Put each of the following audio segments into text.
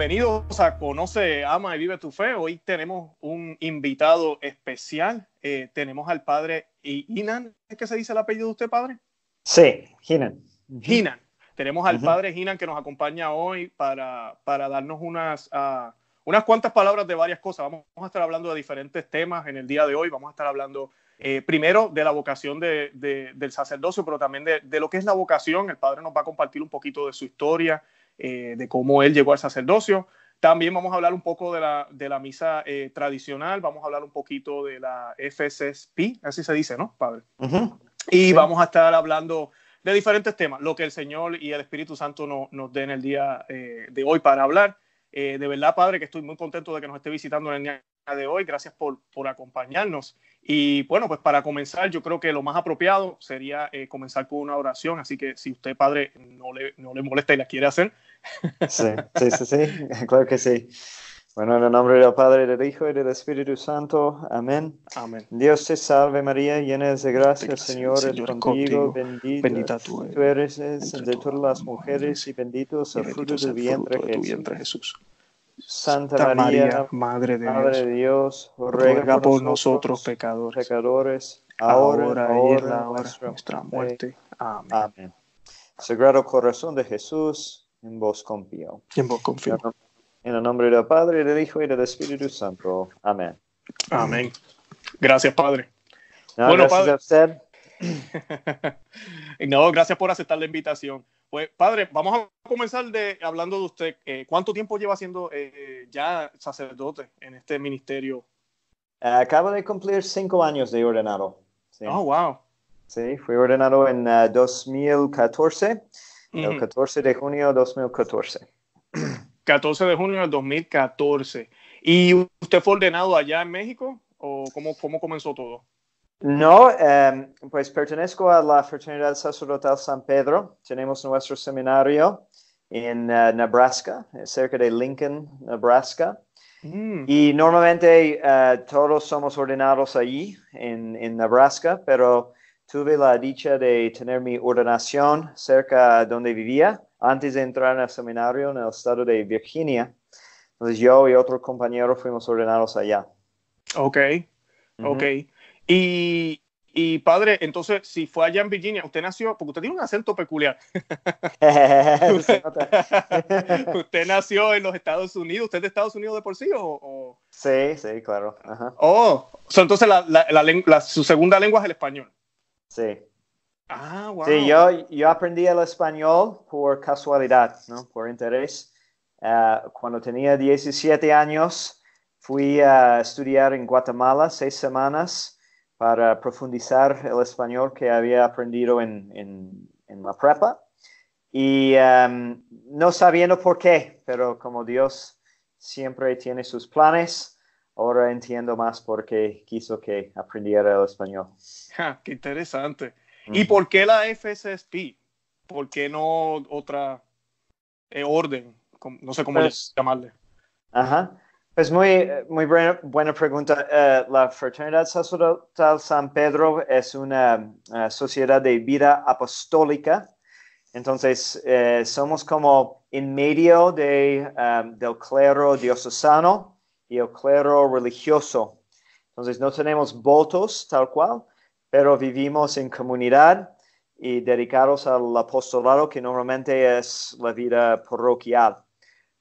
bienvenidos a Conoce, Ama y Vive tu Fe. Hoy tenemos un invitado especial. Eh, tenemos al padre Hinan. ¿Es que se dice el apellido de usted, padre? Sí, Hinan. Hinan. Tenemos al padre Hinan que nos acompaña hoy para, para darnos unas, ah, unas cuantas palabras de varias cosas. Vamos a estar hablando de diferentes temas en el día de hoy. Vamos a estar hablando eh, primero de la vocación de, del sacerdocio, pero también de, de, lo que es la vocación. El padre nos va a compartir un poquito de su historia, eh, de cómo él llegó al sacerdocio. También vamos a hablar un poco de la, de la misa eh, tradicional, vamos a hablar un poquito de la FSP, así se dice, ¿no, padre? Y vamos a estar hablando de diferentes temas, lo que el Señor y el Espíritu Santo nos den el día eh, de hoy para hablar. de verdad, Padre, que estoy muy contento de que nos esté visitando en el día de hoy. Gracias por, por acompañarnos. Y bueno, pues para comenzar, yo creo que lo más apropiado sería comenzar con una oración. Así que si usted, Padre, no le, no le molesta y la quiere hacer, Sí, sí, sí, claro que sí. Bueno, en el nombre del Padre, del Hijo y del Espíritu Santo. Amén. Amén. Dios te salve María, llena de gracia, el Señor, es contigo. Bendita, tú, tú eres entre todas las mujeres y bendito es el fruto vientre, de tu vientre Jesús. Santa, María, Madre de Dios, Dios ruega por, nosotros pecadores, pecadores ahora, y en la hora de nuestra muerte. Amén. Amén. Sagrado Corazón de Jesús en vos confío. En vos confío. En el nombre del Padre, del Hijo y del Espíritu Santo. Amén. Amén. Gracias, Padre. bueno, gracias padre. A no, gracias por aceptar la invitación. Pues, padre, vamos a comenzar de, hablando de usted. Eh, ¿Cuánto tiempo lleva siendo eh, ya sacerdote en este ministerio? Acabo de cumplir cinco años de ordenado. Sí. Oh, wow. Sí, fui ordenado en 2014. Eh, 2014 el 14 de junio de 2014. 14 de junio de 2014. ¿Y usted fue ordenado allá en México o cómo, comenzó todo? No, em, pues pertenezco a la Fraternidad Sacerdotal San Pedro. Tenemos nuestro seminario en eh, Nebraska, cerca de Lincoln, Nebraska. Mm. Y normalmente eh, todos somos ordenados allí, en, en Nebraska, pero Tuve la dicha de tener mi ordenación cerca donde vivía antes de entrar en el seminario en el estado de Virginia. Entonces yo y otro compañero fuimos ordenados allá. Ok, ok. Y, y, padre, entonces, si fue allá en Virginia, usted nació, porque usted tiene un acento peculiar. usted nació en los Estados Unidos, ¿usted es de Estados Unidos de por sí o...? Sí, sí, claro. Oh, entonces su segunda lengua es el español. Sí. Ah, sí, yo, yo aprendí el español por casualidad, ¿no? Por interés. Eh, cuando tenía 17 años, fui a estudiar en Guatemala seis semanas para profundizar el español que había aprendido en, en, en la prepa. Y em, no sabiendo por qué, pero como Dios siempre tiene sus planes, Ahora entiendo más por qué quiso que aprendiera el español. qué interesante. ¿Y por qué la FSSP? ¿Por qué no otra eh, orden? No sé cómo pues, llamarle. Ajá. Pues muy, muy buena, pregunta. Eh, la Fraternidad Sacerdotal San Pedro es una eh, sociedad de vida apostólica. Entonces, somos como en medio de, del clero diocesano y el clero religioso. Entonces no tenemos votos tal cual, pero vivimos en comunidad y dedicados al apostolado que normalmente es la vida parroquial.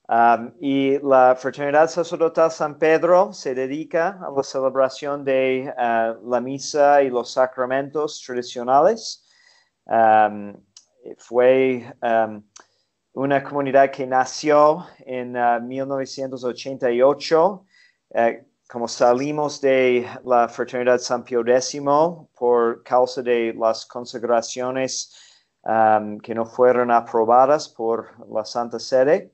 Um, y la Fraternidad Sacerdotal San Pedro se dedica a la celebración de uh, la misa y los sacramentos tradicionales. Um, fue um, una comunidad que nació en 1988. Ah, eh, como salimos de la fraternidad San Pio X por causa de las consagraciones que no fueron aprobadas por la Santa Sede.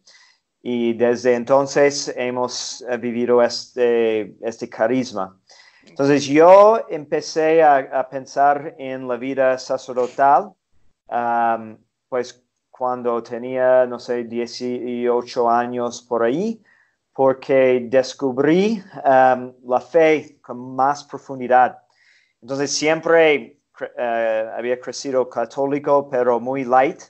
Y desde entonces hemos eh, vivido este, este carisma. Entonces yo empecé a, pensar en la vida sacerdotal, pues cuando tenía, no sé, 18 años por ahí, porque descubrí um, la fe con más profundidad. Entonces siempre eh, había crecido católico, pero muy light.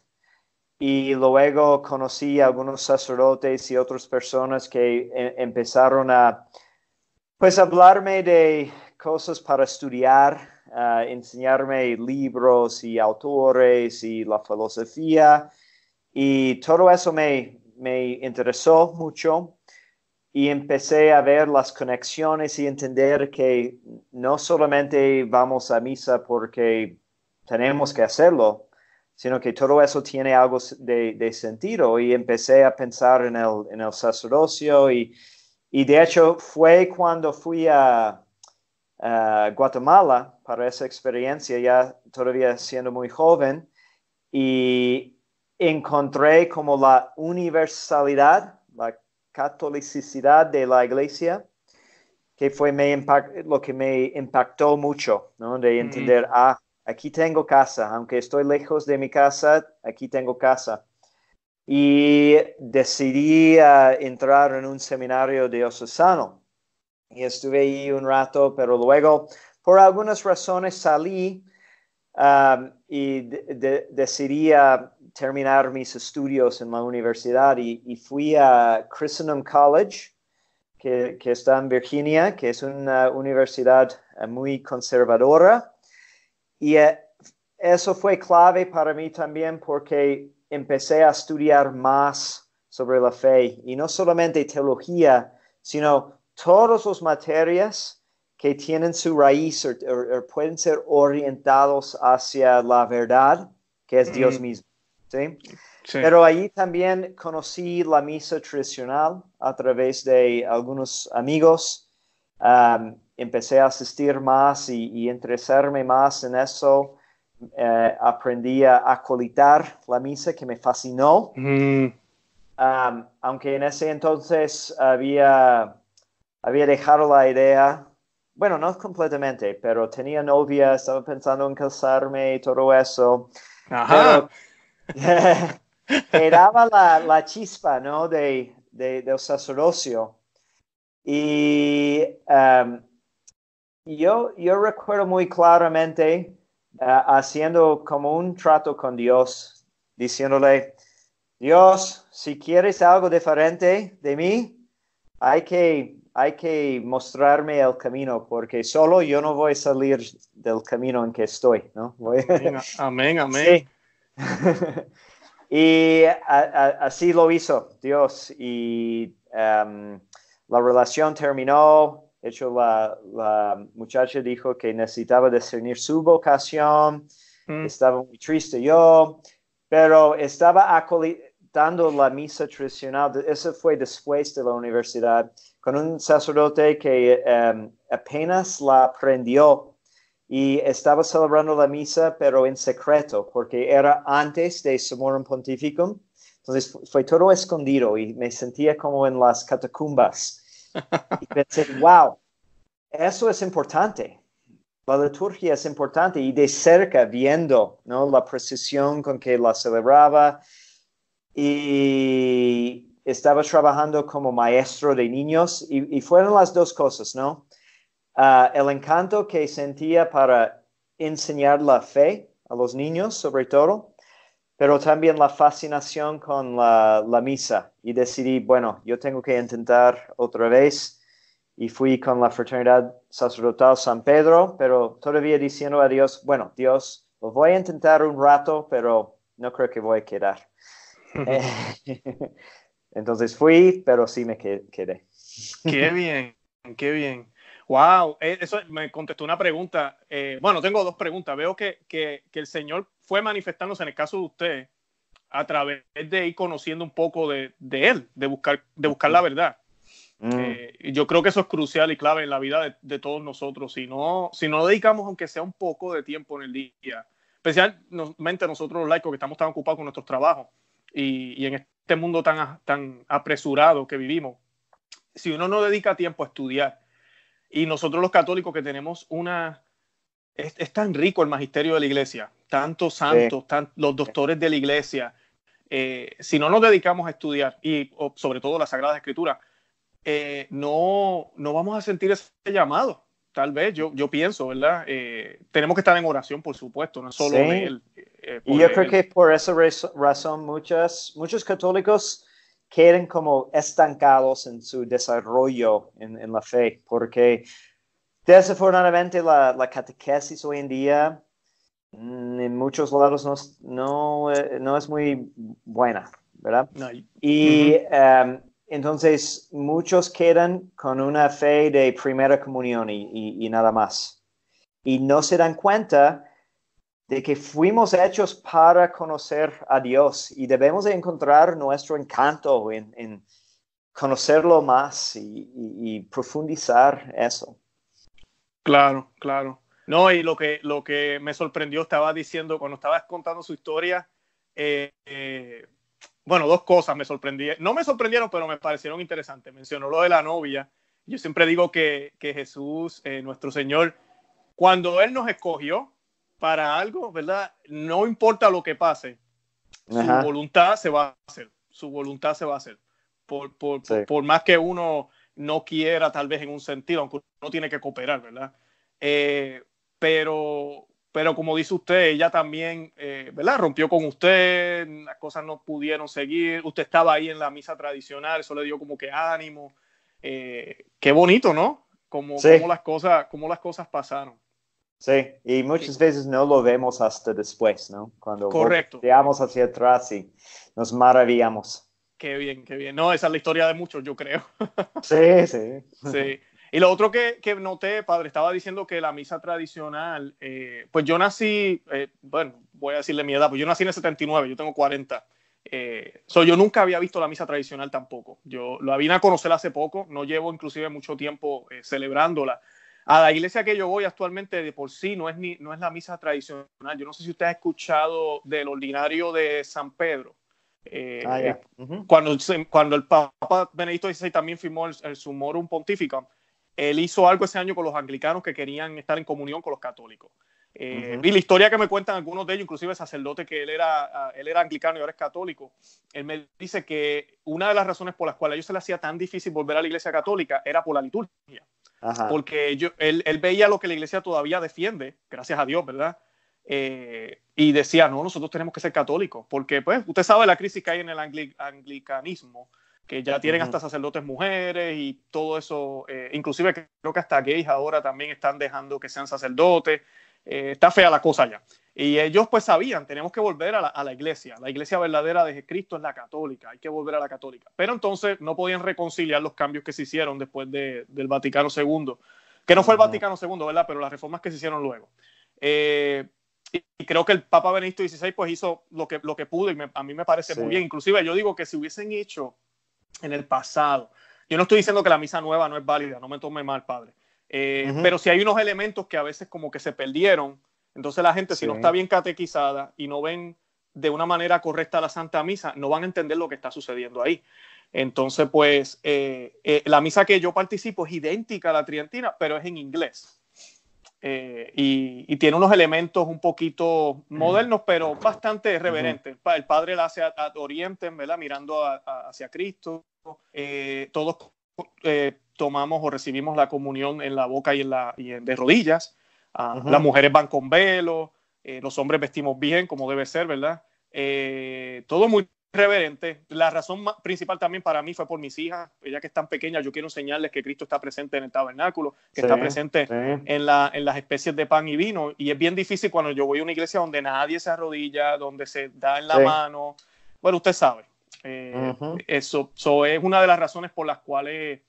Y luego conocí a algunos sacerdotes y otras personas que e, empezaron a pues hablarme de cosas para estudiar enseñarme libros y autores y la filosofía. Y todo eso me, me interesó mucho y empecé a ver las conexiones y entender que no solamente vamos a misa porque tenemos que hacerlo, sino que todo eso tiene algo de, de sentido y empecé a pensar en el, en el sacerdocio y, y de hecho fue cuando fui a, Guatemala para esa experiencia, ya todavía siendo muy joven, y encontré como la universalidad, la catolicidad de la iglesia, que fue lo que me impactó mucho, de mm-hmm. entender, ah, aquí tengo casa, aunque estoy lejos de mi casa, aquí tengo casa. Y decidí ah, entrar en un seminario de Ososano y estuve ahí un rato, pero luego por algunas razones salí um, y decidí terminar mis estudios en la universidad y, fui a Christendom College, que, está en Virginia, que es una universidad eh, muy conservadora. Y eh, eso fue clave para mí también porque empecé a estudiar más sobre la fe y no solamente teología, sino todas las materias que tienen su raíz pueden ser orientados hacia la verdad, que es Dios mm. mismo. ¿sí? Pero ahí también conocí la misa tradicional a través de algunos amigos. empecé a asistir más y, y interesarme más en eso. Eh, aprendí a acolitar la misa que me fascinó. Mm. aunque en ese entonces había había dejado la idea, bueno, no completamente, pero tenía novia, estaba pensando en casarme y todo eso. Ajá. la, la, chispa, ¿no? De, de, del sacerdocio. Y um, yo, yo recuerdo muy claramente uh, haciendo como un trato con Dios, diciéndole, Dios, si quieres algo diferente de mí, hay que hay que mostrarme el camino, porque solo yo no voy a salir del camino en que estoy, ¿no? Amén, amén. y así lo hizo Dios, y um, la relación terminó. De hecho, la, muchacha dijo que necesitaba discernir su vocación, mm. estaba muy triste yo, pero estaba dando la misa tradicional, eso fue después de la universidad con un sacerdote que em, apenas la aprendió y estaba celebrando la misa, pero en secreto, porque era antes de Summorum Pontificum. Entonces fue todo escondido y me sentía como en las catacumbas. Y pensé, wow, eso es importante. La liturgia es importante y de cerca viendo ¿no? la precisión con que la celebraba y estaba trabajando como maestro de niños y, fueron las dos cosas, ¿no? Ah, el encanto que sentía para enseñar la fe a los niños, sobre todo, pero también la fascinación con la, misa. Y decidí, bueno, yo tengo que intentar otra vez y fui con la fraternidad sacerdotal San Pedro, pero todavía diciendo a Dios, bueno, Dios, lo voy a intentar un rato, pero no creo que voy a quedar. Entonces fui, pero sí me quedé. Qué bien, qué bien. Wow, eh, eso me contestó una pregunta. Eh, bueno, tengo dos preguntas. Veo que, el Señor fue manifestándose en el caso de usted a través de ir conociendo un poco de, Él, de buscar, de buscar la verdad. Mm. Eh, yo creo que eso es crucial y clave en la vida de, todos nosotros. Si no, si no dedicamos, aunque sea un poco de tiempo en el día, especialmente nosotros los laicos que estamos tan ocupados con nuestros trabajos y, y en este mundo tan, tan apresurado que vivimos, si uno no dedica tiempo a estudiar, y nosotros los católicos que tenemos una... Es, tan rico el magisterio de la iglesia, tantos santos, los doctores de la iglesia. Eh, si no nos dedicamos a estudiar, y sobre todo la Sagrada Escritura, eh, no, no vamos a sentir ese llamado tal vez, yo, yo pienso, ¿verdad? Eh, tenemos que estar en oración, por supuesto, no solo él. Eh, y yo creo que por esa razón muchas, muchos católicos quedan como estancados en su desarrollo en, la fe, porque desafortunadamente la, catequesis hoy en día mm, en muchos lados no, eh, no, es muy buena, ¿verdad? Y entonces, muchos quedan con una fe de primera comunión y, nada más. Y no se dan cuenta de que fuimos hechos para conocer a Dios y debemos encontrar nuestro encanto en, conocerlo más y, profundizar eso. Claro, claro. No, y lo que, lo que me sorprendió, estaba diciendo, cuando estaba contando su historia, eh, eh, bueno, dos cosas me sorprendieron, no me sorprendieron, pero me parecieron interesantes. Mencionó lo de la novia. Yo siempre digo que, Jesús, eh, nuestro Señor, cuando Él nos escogió para algo, ¿verdad? No importa lo que pase, su voluntad se va a hacer, su voluntad se va a hacer. Por, más que uno no quiera tal vez en un sentido, aunque uno tiene que cooperar, ¿verdad? Eh, pero pero como dice usted, ella también, eh, ¿verdad? Rompió con usted, las cosas no pudieron seguir, usted estaba ahí en la misa tradicional, eso le dio como que ánimo. Eh, qué bonito, ¿no? Como, las cosas, como las cosas pasaron. Sí, y muchas veces no lo vemos hasta después, ¿no? Cuando veamos hacia atrás y nos maravillamos. Qué bien, qué bien. No, esa es la historia de muchos, yo creo. Sí, sí. Sí. Y lo otro que, que, noté, padre, estaba diciendo que la misa tradicional, eh, pues yo nací, eh, bueno, voy a decirle mi edad, pues yo nací en el 79, yo tengo 40. Eh, yo nunca había visto la misa tradicional tampoco. Yo la vine a conocer hace poco, no llevo inclusive mucho tiempo eh, celebrándola. A la iglesia que yo voy actualmente de por sí no es, ni, no es la misa tradicional. Yo no sé si usted ha escuchado del ordinario de San Pedro. Ah, cuando, cuando el Papa Benedicto XVI también firmó el, el Sumorum Pontificum, él hizo algo ese año con los anglicanos que querían estar en comunión con los católicos. Eh, y la historia que me cuentan algunos de ellos, inclusive el sacerdote que él era, ah, él era anglicano y ahora es católico, él me dice que una de las razones por las cuales a ellos se le hacía tan difícil volver a la iglesia católica era por la liturgia. Porque él, veía lo que la iglesia todavía defiende, gracias a Dios, ¿verdad? Eh, y decía, no, nosotros tenemos que ser católicos, porque pues usted sabe la crisis que hay en el anglicanismo que ya tienen hasta sacerdotes mujeres y todo eso, eh, inclusive creo que hasta gays ahora también están dejando que sean sacerdotes, eh, está fea la cosa ya. Y ellos pues sabían, tenemos que volver a la, iglesia, la iglesia verdadera de Cristo es la católica, hay que volver a la católica. Pero entonces no podían reconciliar los cambios que se hicieron después del Vaticano II, que no fue el Vaticano II, ¿verdad? Pero las reformas que se hicieron luego. Eh, y creo que el Papa Benedicto XVI pues hizo lo que, lo que pudo y a mí me parece muy bien. Inclusive yo digo que si hubiesen hecho en el pasado. Yo no estoy diciendo que la misa nueva no es válida, no me tome mal, padre. Eh, pero si hay unos elementos que a veces como que se perdieron, entonces la gente si no está bien catequizada y no ven de una manera correcta la Santa Misa, no van a entender lo que está sucediendo ahí. Entonces, pues eh, eh, la misa que yo participo es idéntica a la trientina, pero es en inglés. Eh, y, tiene unos elementos un poquito modernos, pero bastante reverentes. El padre la hace a, Oriente, ¿verdad? mirando hacia Cristo. Eh, todos eh, tomamos o recibimos la comunión en la boca y, en la, y de rodillas. Ah, las mujeres van con velo, los hombres vestimos bien, como debe ser, ¿verdad? todo muy reverente. La razón principal también para mí fue por mis hijas, ellas que están pequeñas, yo quiero enseñarles que Cristo está presente en el tabernáculo, que está presente en, las especies de pan y vino. Y es bien difícil cuando yo voy a una iglesia donde nadie se arrodilla, donde se da en la mano. Bueno, usted sabe. Eh, eso, es una de las razones por las cuales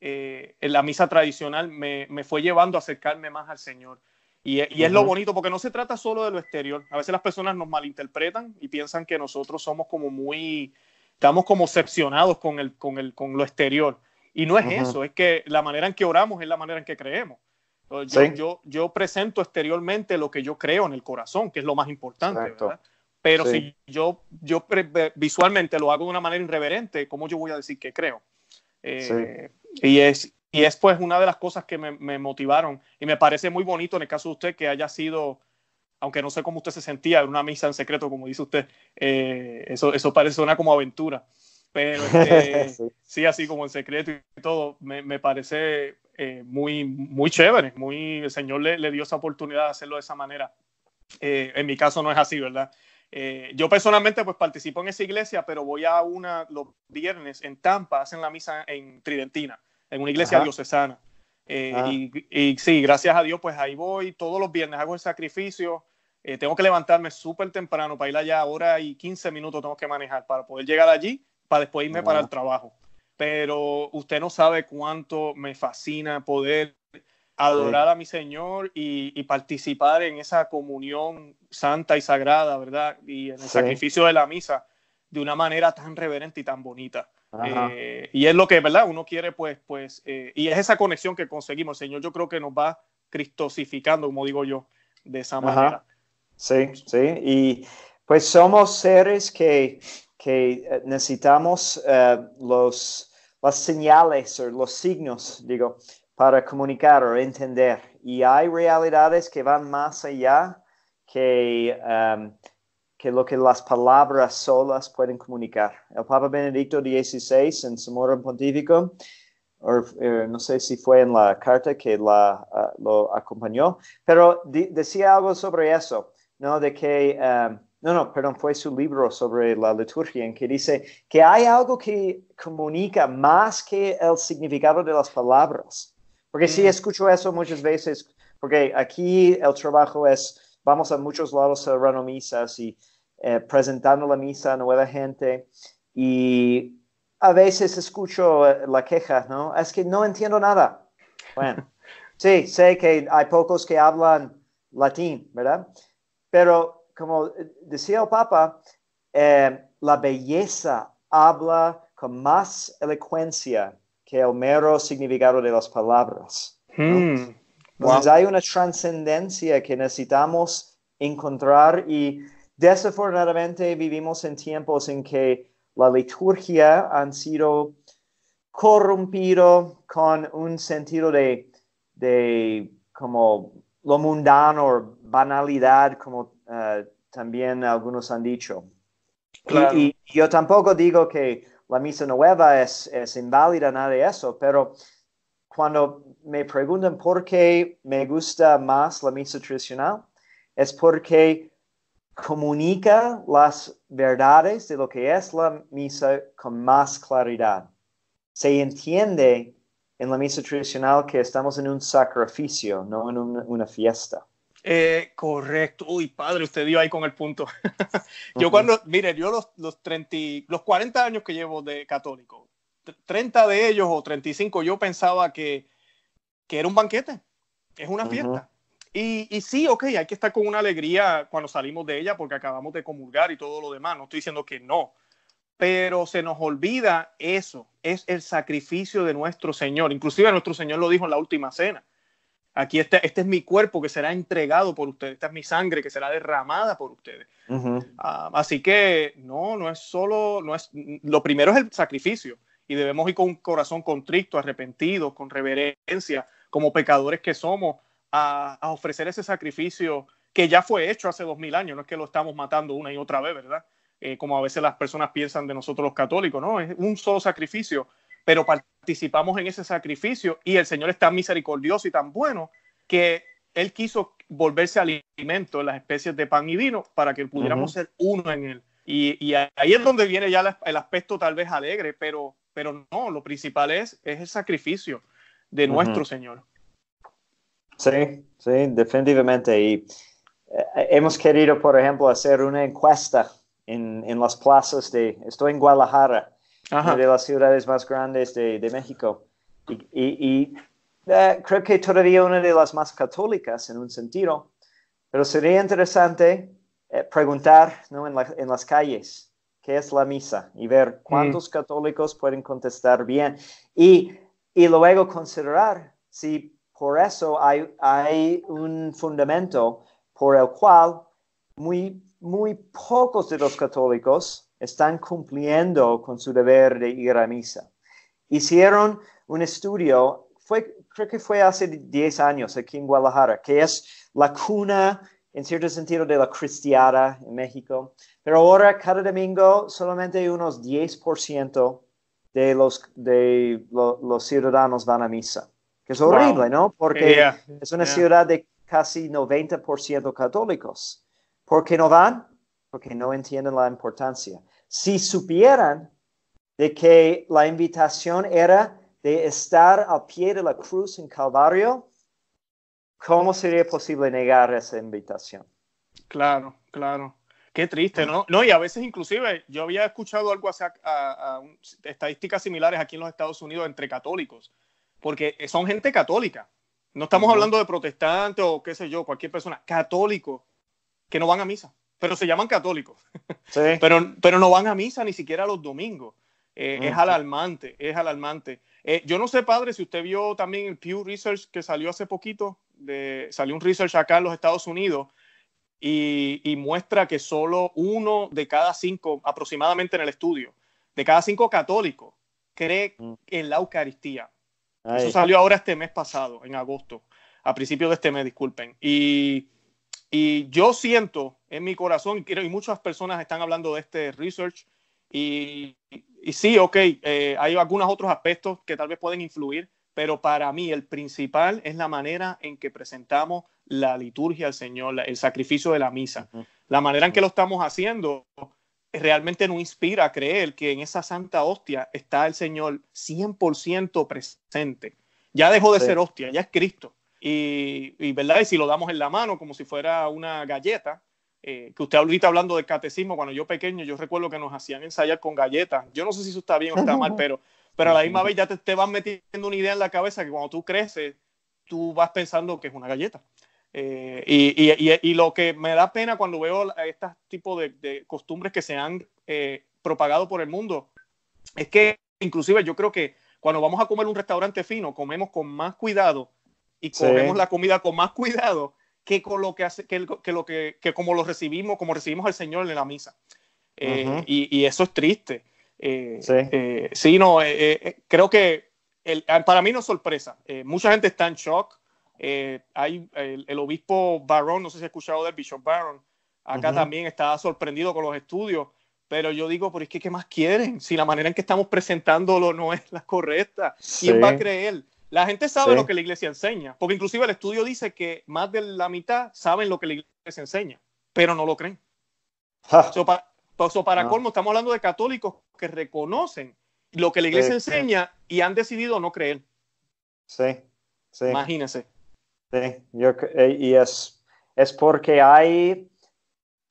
eh, en la misa tradicional me, me fue llevando a acercarme más al Señor. Y, es lo bonito, porque no se trata solo de lo exterior. A veces las personas nos malinterpretan y piensan que nosotros somos como muy, estamos como excepcionados con, el, con, el, con lo exterior. Y no es eso, es que la manera en que oramos es la manera en que creemos. Yo, yo, presento exteriormente lo que yo creo en el corazón, que es lo más importante, Pero si yo, yo visualmente lo hago de una manera irreverente, ¿cómo yo voy a decir que creo? Eh, y es, y es pues una de las cosas que me, motivaron y me parece muy bonito en el caso de usted que haya sido, aunque no sé cómo usted se sentía, una misa en secreto, como dice usted, eh, eso, eso parece una como aventura, pero sí. así como en secreto y todo, me, parece eh, muy, muy chévere, muy, el Señor le, dio esa oportunidad de hacerlo de esa manera. Eh, en mi caso no es así, ¿verdad? yo personalmente pues participo en esa iglesia, pero voy a una los viernes en Tampa, hacen la misa en Tridentina en una iglesia diocesana. Eh, y, sí, gracias a Dios, pues ahí voy. Todos los viernes hago el sacrificio. Eh, tengo que levantarme súper temprano para ir allá. hora y 15 minutos tengo que manejar para poder llegar allí, para después irme para el trabajo. Pero usted no sabe cuánto me fascina poder adorar a mi Señor y, participar en esa comunión santa y sagrada, ¿verdad? Y en el sacrificio de la misa de una manera tan reverente y tan bonita. Eh, y es lo que, ¿verdad? Uno quiere, pues, pues, eh, y es esa conexión que conseguimos. Señor, yo creo que nos va cristosificando, como digo yo, de esa manera. Sí, sí. Y pues somos seres que, que eh, necesitamos los, las señales o los signos, digo, para comunicar o entender. Y hay realidades que van más allá que... Em, que lo que las palabras solas pueden comunicar. El Papa Benedicto XVI en su Pontificum, o, eh, no sé si fue en la carta que la, ah, lo acompañó, pero decía algo sobre eso, ¿no? De que, eh, no, no, perdón, fue su libro sobre la liturgia en que dice que hay algo que comunica más que el significado de las palabras. Porque sí mm. escucho eso muchas veces, porque aquí el trabajo es vamos a muchos lados a misas y eh, presentando la misa a nueva gente y a veces escucho eh, la queja, ¿no? Es que no entiendo nada. Bueno, sí, sé que hay pocos que hablan latín, ¿verdad? Pero como decía el Papa, eh, la belleza habla con más elocuencia que el mero significado de las palabras. Hmm. Entonces hay una trascendencia que necesitamos encontrar y desafortunadamente vivimos en tiempos en que la liturgia han sido corrompido con un sentido de, de como lo mundano o banalidad, como eh, también algunos han dicho. Y, yo tampoco digo que la misa nueva es, es inválida, nada de eso, pero cuando me preguntan por qué me gusta más la misa tradicional, es porque comunica las verdades de lo que es la misa con más claridad. Se entiende en la misa tradicional que estamos en un sacrificio, no en una, fiesta. Eh, correcto. Uy, padre, usted dio ahí con el punto. yo cuando, mire, yo los, los, 30, los 40 años que llevo de católico, 30 de ellos o 35 yo pensaba que, era un banquete, es una fiesta. Y, sí, ok, hay que estar con una alegría cuando salimos de ella porque acabamos de comulgar y todo lo demás. No estoy diciendo que no, pero se nos olvida eso, es el sacrificio de nuestro Señor. Inclusive nuestro Señor lo dijo en la última cena. Aquí este, este es mi cuerpo que será entregado por ustedes, esta es mi sangre que será derramada por ustedes. Ah, así que no, no es solo, no es, lo primero es el sacrificio y debemos ir con un corazón contrito, arrepentido, con reverencia, como pecadores que somos, a, ofrecer ese sacrificio que ya fue hecho hace dos mil años, no es que lo estamos matando una y otra vez, ¿verdad? Eh, como a veces las personas piensan de nosotros los católicos, ¿no? Es un solo sacrificio, pero participamos en ese sacrificio y el Señor es tan misericordioso y tan bueno que Él quiso volverse alimento en las especies de pan y vino para que pudiéramos ser uno en Él. y, ahí es donde viene ya el aspecto tal vez alegre, pero pero no, lo principal es, es el sacrificio de nuestro Señor. Sí, sí, definitivamente. Y eh, hemos querido, por ejemplo, hacer una encuesta en, en las plazas de, estoy en Guadalajara, una de las ciudades más grandes de, de México, y, eh, creo que todavía una de las más católicas en un sentido, pero sería interesante eh, preguntar ¿no? en, en las calles qué es la misa y ver mm. cuántos católicos pueden contestar bien. Y, luego considerar si por eso hay, un fundamento por el cual muy, muy pocos de los católicos están cumpliendo con su deber de ir a misa. Hicieron un estudio, fue, creo que fue hace 10 años aquí en Guadalajara, que es la cuna en cierto sentido de la cristiada en México, pero ahora cada domingo solamente unos 10% de los, de los ciudadanos van a misa, que es horrible, ¿no? Porque es una ciudad de casi 90% católicos. ¿Por qué no van? Porque no entienden la importancia. Si supieran de que la invitación era de estar al pie de la cruz en Calvario, ¿cómo sería posible negar esa invitación? Claro, claro. Qué triste, ¿no? No, y a veces inclusive yo había escuchado algo hacia, estadísticas similares aquí en los Estados Unidos entre católicos, porque son gente católica. No estamos hablando de protestantes o qué sé yo, cualquier persona, católicos que no van a misa, pero se llaman católicos. Sí. pero, no van a misa ni siquiera los domingos. Eh, es alarmante, es alarmante. Eh, yo no sé, padre, si usted vio también el Pew Research que salió hace poquito, salió un research acá en los Estados Unidos y, muestra que solo uno de cada cinco, aproximadamente en el estudio, de cada cinco católicos cree mm. en la Eucaristía. Eso salió ahora este mes pasado, en agosto, a principios de este mes, disculpen. Y, yo siento en mi corazón, y muchas personas están hablando de este research, y, sí, ok, eh, hay algunos otros aspectos que tal vez pueden influir, pero para mí el principal es la manera en que presentamos la liturgia al Señor, el sacrificio de la misa. La manera en que lo estamos haciendo realmente nos inspira a creer que en esa santa hostia está el Señor 100% presente. Ya dejó de ser hostia, ya es Cristo. Y, ¿verdad? y si lo damos en la mano como si fuera una galleta, eh, que usted ahorita hablando del catecismo, cuando yo pequeño, yo recuerdo que nos hacían ensayar con galletas. Yo no sé si eso está bien o está mal, pero pero a la misma vez ya te, te vas metiendo una idea en la cabeza que cuando tú creces, tú vas pensando que es una galleta. Eh, y, y, y, lo que me da pena cuando veo este tipo de, de costumbres que se han eh, propagado por el mundo es que inclusive yo creo que cuando vamos a comer un restaurante fino, comemos con más cuidado y comemos la comida con más cuidado que con lo que, hace, que, lo que, que, como lo recibimos, como recibimos al Señor en la misa. Eh, y, eso es triste. Eh, eh, sí. no, eh, creo que ah, para mí no es sorpresa. mucha gente está en shock. hay el, obispo Barón no sé si has escuchado del Bishop Barón acá también estaba sorprendido con los estudios. Pero yo digo, por es que, ¿qué más quieren? Si la manera en que estamos presentándolo no es la correcta, ¿quién va a creer? La gente sabe lo que la iglesia enseña, porque inclusive el estudio dice que más de la mitad saben lo que la iglesia enseña, pero no lo creen eso para ah. colmo, estamos hablando de católicos que reconocen lo que la iglesia enseña y han decidido no creer. Sí, sí. Imagínense. Sí, Yo, eh, y es, es porque hay,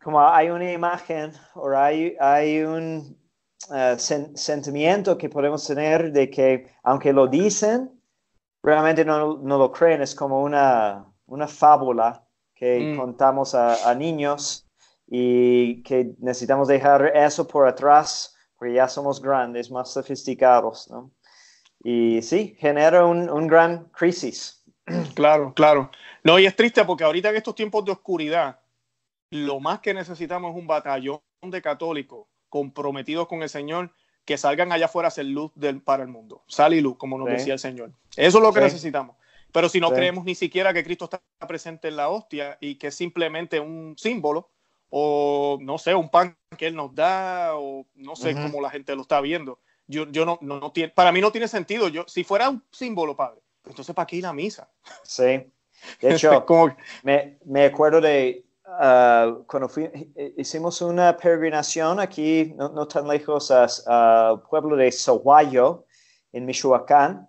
como hay una imagen o hay, hay un eh, sentimiento que podemos tener de que aunque lo dicen, realmente no, no lo creen, es como una, una fábula que mm. contamos a, a niños y que necesitamos dejar eso por atrás porque ya somos grandes, más sofisticados, ¿no? Y sí, genera un, gran crisis. Claro, claro. No, y es triste porque ahorita en estos tiempos de oscuridad, lo más que necesitamos es un batallón de católicos comprometidos con el Señor que salgan allá afuera a ser luz para el mundo. Sal y luz, como nos decía el Señor. Eso es lo que necesitamos. Pero si no creemos ni siquiera que Cristo está presente en la hostia y que es simplemente un símbolo, o no sé, un pan que él nos da, o no sé cómo la gente lo está viendo. Yo, yo no, no, tiene, para mí no tiene sentido. Yo, si fuera un símbolo, padre, entonces ¿para qué ir a misa? Sí. De hecho, me, acuerdo de ah, cuando hicimos una peregrinación aquí, no, tan lejos, al pueblo de Sohuayo, en Michoacán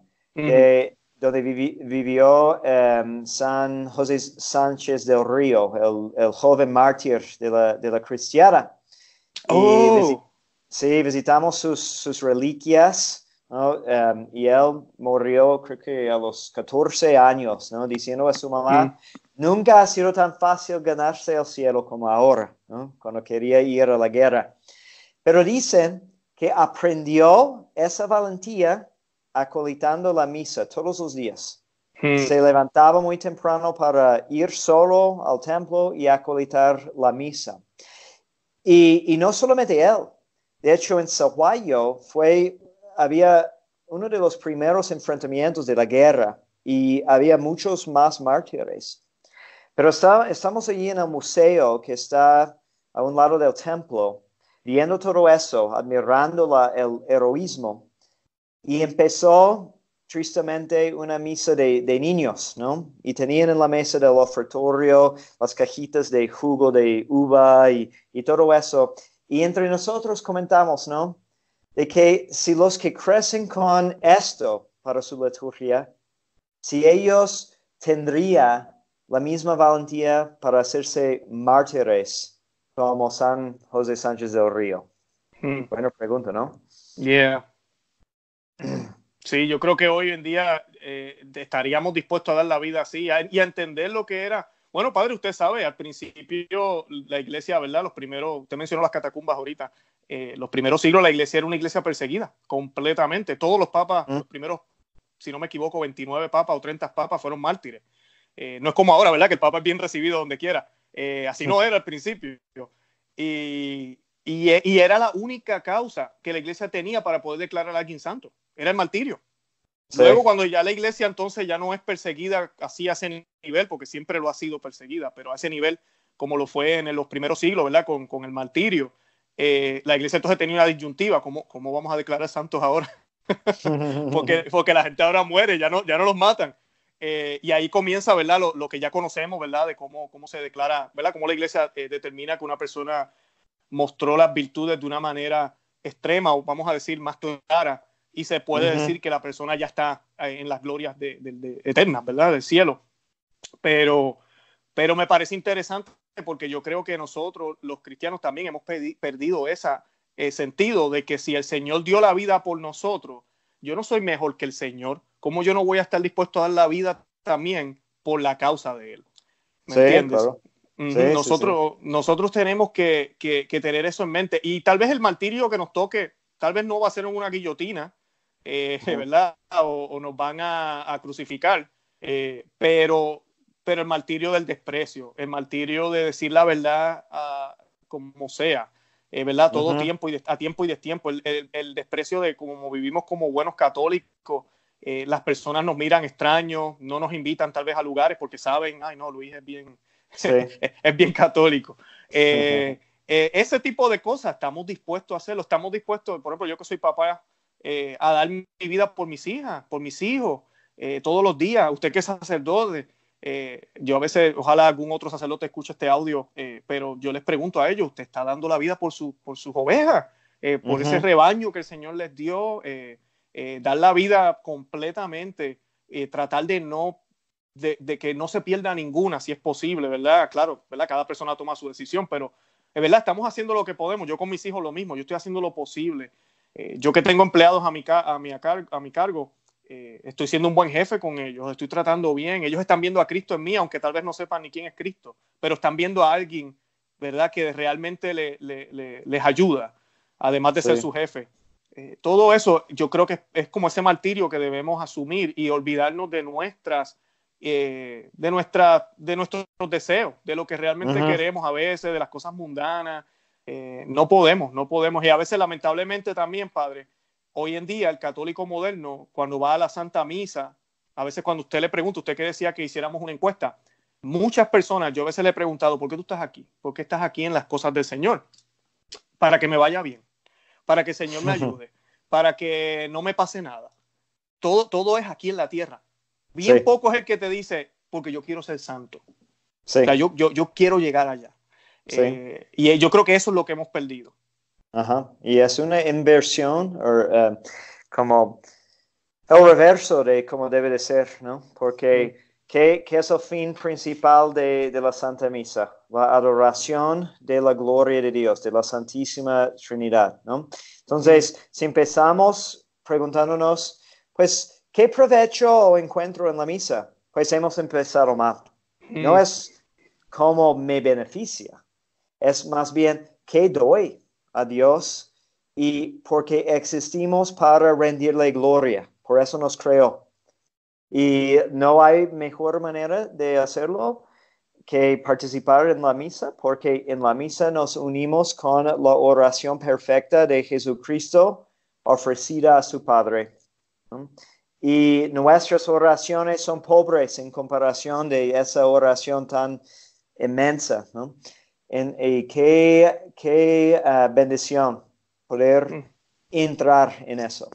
donde vivió em, San José Sánchez del Río, el, joven mártir de la, cristiana. Oh. sí, visitamos sus, reliquias em, y él murió creo que a los 14 años, ¿no? diciendo a su mamá, mm. nunca ha sido tan fácil ganarse el cielo como ahora, cuando quería ir a la guerra. Pero dicen que aprendió esa valentía acolitando la misa todos los días. Hmm. Se levantaba muy temprano para ir solo al templo y acolitar la misa. Y, no solamente él, de hecho en Sahuayo fue, había uno de los primeros enfrentamientos de la guerra y había muchos más mártires. Pero estamos allí en el museo que está a un lado del templo, viendo todo eso, admirando el heroísmo y empezó tristemente una misa de, niños, ¿no? Y tenían en la mesa del ofertorio las cajitas de jugo de uva y, y, todo eso. Y entre nosotros comentamos, ¿no? De que si los que crecen con esto para su liturgia, si ellos tendrían la misma valentía para hacerse mártires como San José Sánchez del Río. Hmm. Buena pregunta, ¿no? Yeah. Sí, yo creo que hoy en día eh, estaríamos dispuestos a dar la vida así y a entender lo que era. Bueno, padre, usted sabe, al principio la iglesia, ¿verdad? Los primeros, usted mencionó las catacumbas ahorita, eh, los primeros siglos la iglesia era una iglesia perseguida completamente. Todos los papas, mm. los primeros, si no me equivoco, 29 papas o 30 papas fueron mártires. Eh, no es como ahora, ¿verdad? Que el papa es bien recibido donde quiera. así mm. no era al principio. Y, y, y era la única causa que la iglesia tenía para poder declarar a alguien santo era el martirio. Luego, cuando ya la iglesia entonces ya no es perseguida así a ese nivel, porque siempre lo ha sido perseguida, pero a ese nivel, como lo fue en los primeros siglos, ¿verdad? Con, el martirio, eh, la iglesia entonces tenía una disyuntiva, ¿cómo, cómo vamos a declarar santos ahora? porque, porque la gente ahora muere, ya no, ya no los matan. Eh, y ahí comienza, ¿verdad? Lo, lo, que ya conocemos, ¿verdad? De cómo, cómo se declara, ¿verdad? Cómo la iglesia eh, determina que una persona mostró las virtudes de una manera extrema, o vamos a decir, más clara, y se puede decir que la persona ya está eh, en las glorias de, eternas, ¿verdad? Del cielo. Pero, pero me parece interesante porque yo creo que nosotros, los cristianos, también hemos perdido ese eh, sentido de que si el Señor dio la vida por nosotros, yo no soy mejor que el Señor. ¿Cómo yo no voy a estar dispuesto a dar la vida también por la causa de Él? ¿Me entiendes? nosotros, nosotros tenemos que, tener eso en mente. Y tal vez el martirio que nos toque, tal vez no va a ser una guillotina, eh, ¿verdad? O, nos van a, crucificar. Eh, pero, pero el martirio del desprecio, el martirio de decir la verdad ah, como sea, eh, ¿verdad? Todo tiempo y a tiempo y destiempo. El, el, desprecio de cómo vivimos como buenos católicos. las personas nos miran extraños, no nos invitan tal vez a lugares porque saben, ay no, Luis es bien, es bien católico. ese tipo de cosas estamos dispuestos a hacerlo, estamos dispuestos, por ejemplo, yo que soy papá, eh, a dar mi vida por mis hijas, por mis hijos, eh, todos los días. Usted que es sacerdote, eh, yo a veces, ojalá algún otro sacerdote escuche este audio, eh, pero yo les pregunto a ellos, usted está dando la vida por, su, por sus ovejas, por ese rebaño que el Señor les dio, dar la vida completamente, tratar de no... De, que no se pierda ninguna, si es posible, ¿verdad? Claro, ¿verdad? Cada persona toma su decisión, pero es verdad, estamos haciendo lo que podemos. Yo con mis hijos lo mismo, yo estoy haciendo lo posible. Eh, yo que tengo empleados a mi, a mi, a mi cargo, eh, estoy siendo un buen jefe con ellos, estoy tratando bien, ellos están viendo a Cristo en mí, aunque tal vez no sepan ni quién es Cristo, pero están viendo a alguien, ¿verdad?, que realmente les ayuda, además de ser su jefe. Eh, todo eso yo creo que es, como ese martirio que debemos asumir y olvidarnos de nuestras... de, de nuestros deseos, de lo que realmente queremos a veces, de las cosas mundanas, eh, no podemos, no podemos. Y a veces lamentablemente también, padre, hoy en día el católico moderno, cuando va a la Santa Misa, a veces cuando usted le pregunta, usted que decía que hiciéramos una encuesta, muchas personas, yo a veces le he preguntado, ¿por qué tú estás aquí? ¿Por qué estás aquí en las cosas del Señor? Para que me vaya bien, para que el Señor me ayude, para que no me pase nada. Todo, todo es aquí en la tierra. Bien poco es el que te dice, porque yo quiero ser santo. yo, yo quiero llegar allá. Eh, y eh, yo creo que eso es lo que hemos perdido. Ajá. Y es una inversión o eh, como el reverso de cómo debe de ser, ¿no? Porque ¿qué, ¿qué, es el fin principal de, de la Santa Misa? La adoración de la gloria de Dios, de la Santísima Trinidad, ¿no? Entonces, si empezamos preguntándonos, pues, ¿qué provecho o encuentro en la misa? Pues hemos empezado mal. No mm. es cómo me beneficia, es más bien que doy a Dios y porque existimos para rendirle gloria. Por eso nos creó. Y no hay mejor manera de hacerlo que participar en la misa, porque en la misa nos unimos con la oración perfecta de Jesucristo ofrecida a su Padre. Y nuestras oraciones son pobres en comparación de esa oración tan inmensa. En, eh, qué, ah, bendición poder mm. entrar en eso.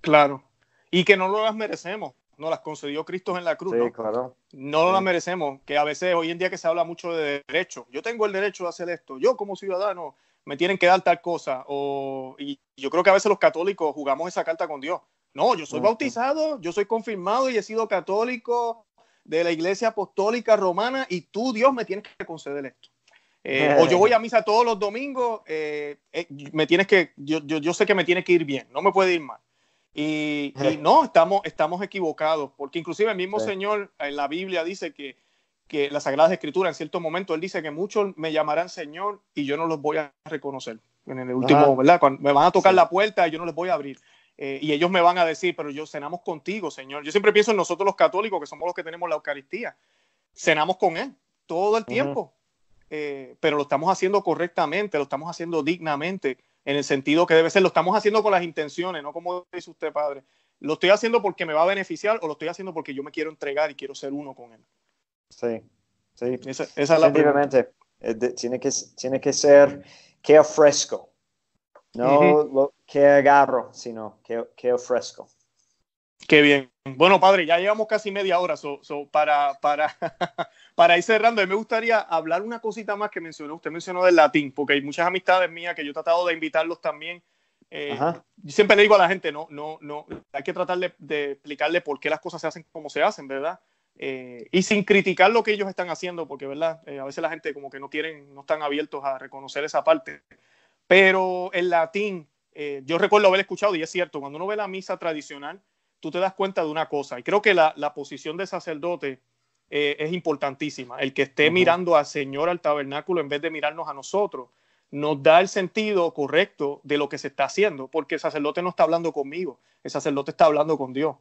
Claro. Y que no lo las merecemos. No las concedió Cristo en la cruz. ¿no? claro. No las merecemos. Que a veces hoy en día que se habla mucho de derecho. Yo tengo el derecho de hacer esto. Yo como ciudadano me tienen que dar tal cosa. O, y yo creo que a veces los católicos jugamos esa carta con Dios. No, yo soy mm, bautizado, yo soy confirmado y he sido católico de la Iglesia Apostólica Romana y tú, Dios, me tienes que conceder esto. Eh, o yo voy a misa todos los domingos, eh, eh, me tienes que, yo, sé que me tiene que ir bien, no me puede ir mal. Y, no, estamos, estamos equivocados, porque inclusive el mismo Señor en la Biblia dice que, que la Sagrada Escritura, en cierto momento, Él dice que muchos me llamarán Señor y yo no los voy a reconocer. En el último, ¿verdad? Cuando me van a tocar la puerta y yo no les voy a abrir. y ellos me van a decir, pero yo cenamos contigo, Señor. Yo siempre pienso en nosotros los católicos, que somos los que tenemos la Eucaristía. Cenamos con Él todo el tiempo eh, pero lo estamos haciendo correctamente, lo estamos haciendo dignamente, en el sentido que debe ser, lo estamos haciendo con las intenciones, no como dice usted, padre. ¿Lo estoy haciendo porque me va a beneficiar o lo estoy haciendo porque yo me quiero entregar y quiero ser uno con él? Sí, sí. Esa, la Tiene que, tiene que ser ofrezco, no que agarro, sino que ofrezco. Qué bien. Bueno, padre, ya llevamos casi media hora. para, para, para ir cerrando, me gustaría hablar una cosita más que mencionó. Usted mencionó del latín, porque hay muchas amistades mías que yo he tratado de invitarlos también. Eh, yo siempre le digo a la gente, no, no, no, hay que tratar de, explicarle por qué las cosas se hacen como se hacen, ¿verdad? Eh, y sin criticar lo que ellos están haciendo, porque, ¿verdad? Eh, a veces la gente como que no quieren, no están abiertos a reconocer esa parte. Pero el latín, yo recuerdo haber escuchado, y es cierto, cuando uno ve la misa tradicional, tú te das cuenta de una cosa, y creo que la, la posición de sacerdote eh, es importantísima, el que esté mirando al Señor, al tabernáculo, en vez de mirarnos a nosotros, nos da el sentido correcto de lo que se está haciendo, porque el sacerdote no está hablando conmigo, el sacerdote está hablando con Dios.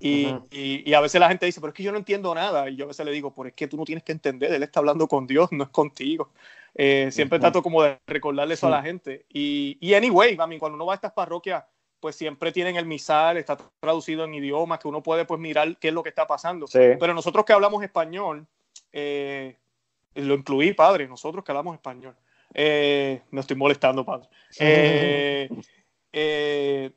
Y, y, a veces la gente dice, pero es que yo no entiendo nada. Y yo a veces le digo, pero es que tú no tienes que entender, él está hablando con Dios, no es contigo. Eh, siempre trato como de recordarle eso a la gente. Y, y anyway, cuando uno va a estas parroquias pues siempre tienen el misal, está traducido en idiomas, que uno puede pues mirar qué es lo que está pasando. Pero nosotros que hablamos español, eh, lo incluí, padre, nosotros que hablamos español. Eh, me estoy molestando, padre. Eh,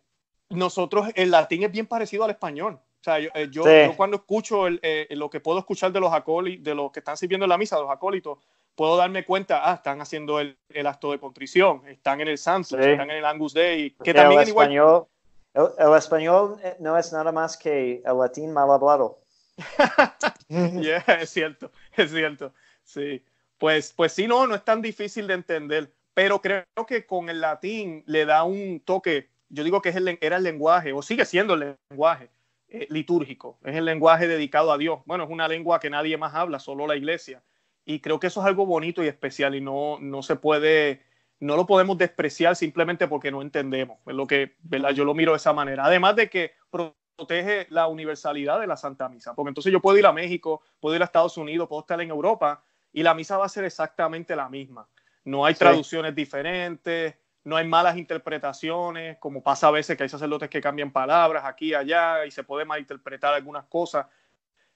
nosotros, el latín es bien parecido al español. O sea, yo, cuando escucho lo que puedo escuchar de los acólitos, de los que están sirviendo en la misa, los acólitos, puedo darme cuenta, ah, están haciendo el, acto de contrición, están en el Sanso, están en el Angus Day, que también el español, igual... el, español eh, no es nada más que el latín mal hablado. yeah, es cierto, es cierto, sí. Pues, pues sí, no, no es tan difícil de entender, pero creo que con el latín le da un toque, yo digo que es era el lenguaje, o sigue siendo el lenguaje eh, litúrgico, es el lenguaje dedicado a Dios. Bueno, es una lengua que nadie más habla, solo la iglesia y creo que eso es algo bonito y especial y no, no se puede, no lo podemos despreciar simplemente porque no entendemos. Es lo que, ¿verdad? Yo lo miro de esa manera. Además de que protege la universalidad de la Santa Misa, porque entonces yo puedo ir a México, puedo ir a Estados Unidos, puedo estar en Europa y la misa va a ser exactamente la misma. No hay traducciones diferentes, no hay malas interpretaciones, como pasa a veces que hay sacerdotes que cambian palabras aquí y allá y se puede malinterpretar algunas cosas.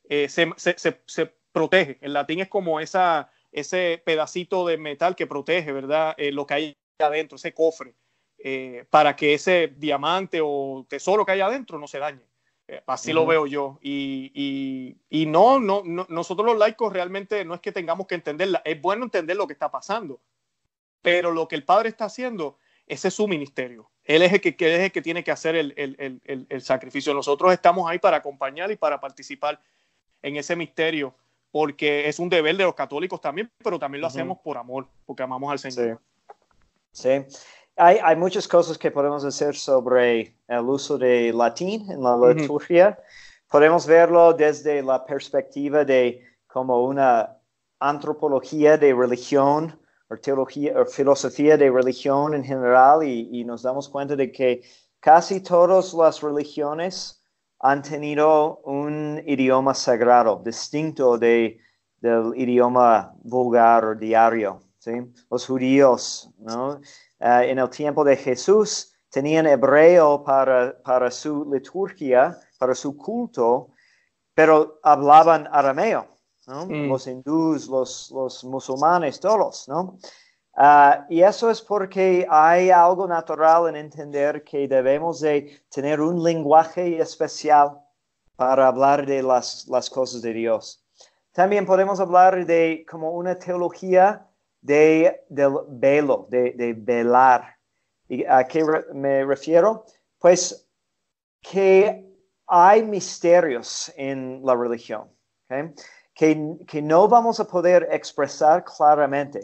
Eh, se, se, se protege. El latín es como esa, ese pedacito de metal que protege, ¿verdad? Eh, lo que hay adentro, ese cofre, eh, para que ese diamante o tesoro que hay adentro no se dañe. Eh, así lo veo yo. Y, no, no, nosotros los laicos realmente no es que tengamos que entenderla, es bueno entender lo que está pasando, pero lo que el Padre está haciendo, ese es su ministerio. Él es el que, que, que tiene que hacer el, el sacrificio. Nosotros estamos ahí para acompañar y para participar en ese misterio porque es un deber de los católicos también, pero también lo hacemos por amor, porque amamos al Señor. Sí. Hay, hay, muchas cosas que podemos hacer sobre el uso de latín en la liturgia. Podemos verlo desde la perspectiva de como una antropología de religión o teología o filosofía de religión en general y nos damos cuenta de que casi todas las religiones han tenido un idioma sagrado distinto del idioma vulgar o diario. Los judíos, eh, en el tiempo de Jesús, tenían hebreo para, su liturgia, para su culto, pero hablaban arameo. Mm. Los hindús, los, los musulmanes, todos, ¿no? Ah, y eso es porque hay algo natural en entender que debemos de tener un lenguaje especial para hablar de las, cosas de Dios. También podemos hablar de como una teología de, del velo, de, velar. a qué me refiero? Pues que hay misterios en la religión que no vamos a poder expresar claramente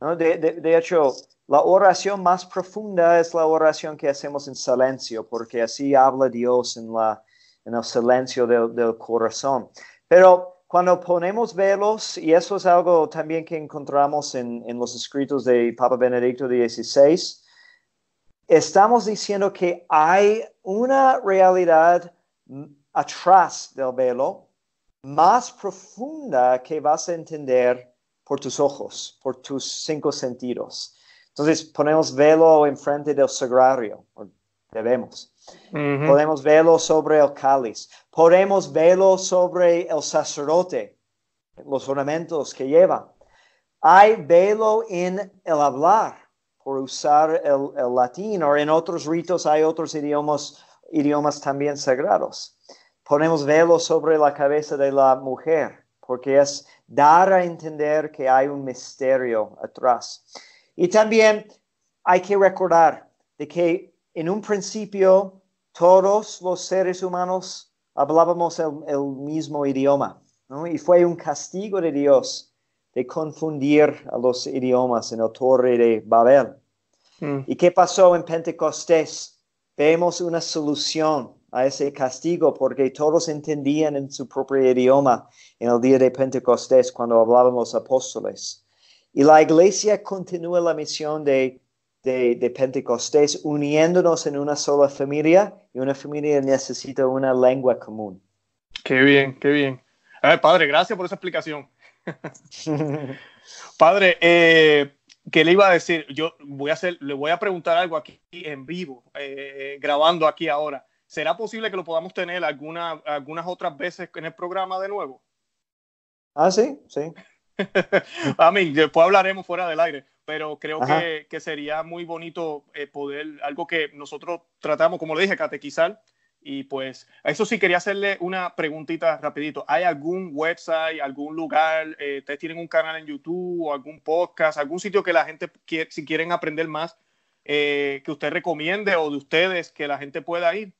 de, hecho, la oración más profunda es la oración que hacemos en silencio, porque así habla Dios en, el silencio del, corazón. Pero cuando ponemos velos, y eso es algo también que encontramos en, en, los escritos de Papa Benedicto XVI, estamos diciendo que hay una realidad atrás del velo más profunda que vas a entender por tus ojos, por tus cinco sentidos. Entonces ponemos velo enfrente del sagrario, debemos. Podemos velo sobre el cáliz, podemos velo sobre el sacerdote, los ornamentos que lleva. Hay velo en el hablar, por usar el, el latín, o en otros ritos hay otros idiomas, idiomas también sagrados. Ponemos velo sobre la cabeza de la mujer porque es dar a entender que hay un misterio atrás. Y también hay que recordar de que en un principio todos los seres humanos hablábamos el, mismo idioma, y fue un castigo de Dios de confundir a los idiomas en la torre de Babel. Mm. ¿Y qué pasó en Pentecostés? Vemos una solución a ese castigo porque todos entendían en su propio idioma en el día de Pentecostés cuando hablaban los apóstoles. Y la iglesia continúa la misión de, de, Pentecostés uniéndonos en una sola familia y una familia necesita una lengua común. Qué bien, qué bien. A padre, gracias por esa explicación. padre, eh, ¿qué le iba a decir? Yo voy a hacer, le voy a preguntar algo aquí en vivo, eh, grabando aquí ahora. ¿Será posible que lo podamos tener alguna, algunas otras veces en el programa de nuevo? Ah, sí, sí. a mí, después hablaremos fuera del aire, pero creo que, sería muy bonito eh, poder, algo que nosotros tratamos, como le dije, catequizar. Y pues, a eso sí quería hacerle una preguntita rapidito. ¿Hay algún website, algún lugar, eh, ustedes tienen un canal en YouTube o algún podcast, algún sitio que la gente, si quieren aprender más, eh, que usted recomiende o de ustedes, que la gente pueda ir?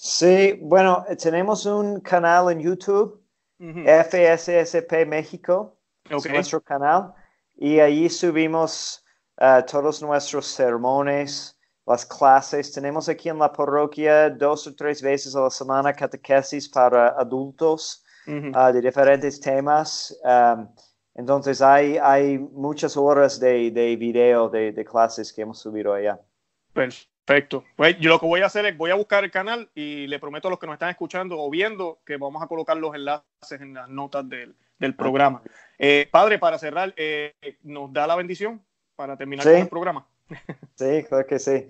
Sí, bueno, tenemos un canal en YouTube, FSSP México, nuestro canal, y ahí subimos ah, todos nuestros sermones, las clases. Tenemos aquí en la parroquia dos o tres veces a la semana catequesis para adultos ah, de diferentes temas. entonces hay, hay muchas horas de, video de, clases que hemos subido allá. Pues, Perfecto. Pues yo lo que voy a hacer es, voy a buscar el canal y le prometo a los que nos están escuchando o viendo que vamos a colocar los enlaces en las notas del, ah. programa. Eh, padre, para cerrar, eh, ¿nos da la bendición para terminar con el programa? Sí, claro que sí.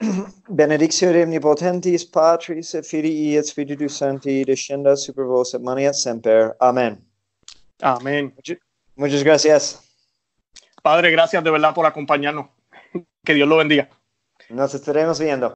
Benedictio de omnipotentes, Patris, Filii et Spiritus Sancti, descenda super vos semper. Amén. Amén. Muchas gracias. Padre, gracias de verdad por acompañarnos. que Dios lo bendiga. Nos estaremos viendo.